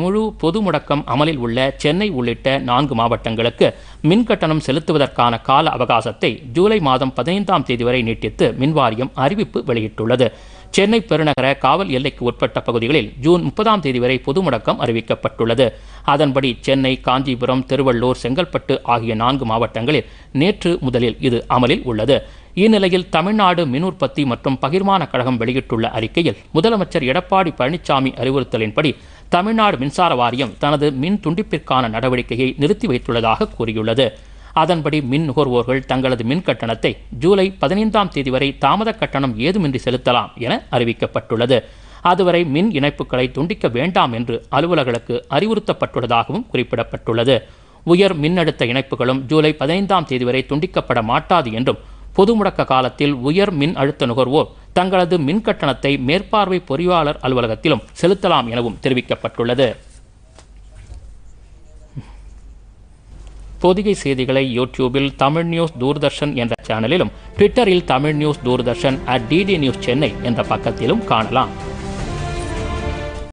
முழு பொது முடக்கம் அமலில் உள்ள சென்னை உள்ளிட்ட நான்கு மாவட்டங்களுக்கு மின் கட்டணம் செலுத்துவதற்கான கால அவகாசத்தை ஜூலை மாதம் பதினைந்தாம் தேதி வரை நீட்டித்து மின்வாரியம் அறிவிப்பு வெளியிட்டுள்ளது சென்னை பெருநகர காவல் எல்லைக்கு உட்பட்ட பகுதிகளில் ஜூன் முப்பதாம் தேதி வரை பொது முடக்கம் அறிவிக்கப்பட்டுள்ளது அதன்படி சென்னை காஞ்சிபுரம் திருவள்ளூர் செங்கல்பட்டு ஆகிய நான்கு மாவட்டங்களில் நேற்று முதலில் இது அமலில் உள்ளது இந்நிலையில் தமிழ்நாடு மின் உற்பத்தி மற்றும் பகிர்மான கழகம் வெளியிட்டுள்ள அறிக்கையில் முதலமைச்சர் எடப்பாடி பழனிசாமி அறிவுறுத்தலின்படி தமிழ்நாடு மின்சார வாரியம் தனது மின் துண்டிப்பிற்கான நடவடிக்கையை நிறுத்தி வைத்துள்ளதாக கூறியுள்ளது அதன்படி மின் நுகர்வோர்கள் தங்களது மின் கட்டணத்தை ஜூலை பதினைந்தாம் தேதி வரை தாமத கட்டணம் ஏதுமின்றி செலுத்தலாம் என அறிவிக்கப்பட்டுள்ளது அதுவரை மின் இணைப்புகளை துண்டிக்க வேண்டாம் என்று அலுவலர்களுக்கு அறிவுறுத்தப்பட்டுள்ளதாகவும் குறிப்பிடப்பட்டுள்ளது உயர் மின்னழுத்த இணைப்புகளும் ஜூலை பதினைந்தாம் தேதி வரை துண்டிக்கப்பட மாட்டாது என்றும் பொது முடக்க காலத்தில் உயர் மின் அழுத்த நுகர்வோர் தங்களது மின் கட்டணத்தை மேற்பார்வை பொறியாளர் அலுவலகத்திலும் செலுத்தலாம் எனவும் தெரிவிக்கப்பட்டுள்ளது பொதிகை செய்திகளை யூடியூபில் தமிழ் நியூஸ் தூர்தர்ஷன் என்ற சேனலிலும் ட்விட்டரில் Tamil news Doordarshan at DD news Chennai என்ற பக்கத்திலும் காணலாம்